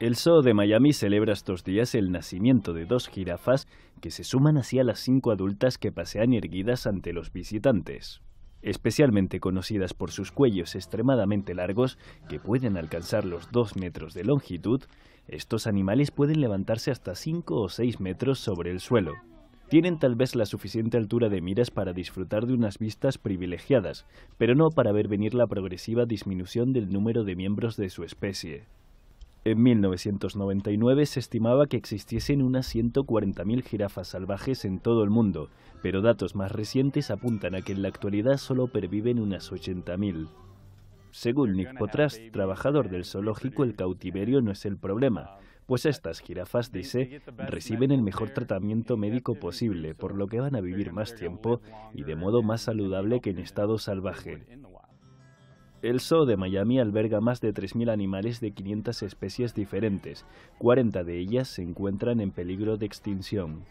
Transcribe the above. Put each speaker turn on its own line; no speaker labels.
El Zoo de Miami celebra estos días el nacimiento de dos jirafas que se suman hacia a las cinco adultas que pasean erguidas ante los visitantes. Especialmente conocidas por sus cuellos extremadamente largos, que pueden alcanzar los 2 metros de longitud, estos animales pueden levantarse hasta 5 o 6 metros sobre el suelo. Tienen tal vez la suficiente altura de miras para disfrutar de unas vistas privilegiadas, pero no para ver venir la progresiva disminución del número de miembros de su especie. En 1999 se estimaba que existiesen unas 140.000 jirafas salvajes en todo el mundo, pero datos más recientes apuntan a que en la actualidad solo perviven unas 80.000. Según Nick Potras, trabajador del zoológico, el cautiverio no es el problema, pues estas jirafas, dice, reciben el mejor tratamiento médico posible, por lo que van a vivir más tiempo y de modo más saludable que en estado salvaje. El Zoo de Miami alberga más de 3.000 animales de 500 especies diferentes, 40 de ellas se encuentran en peligro de extinción.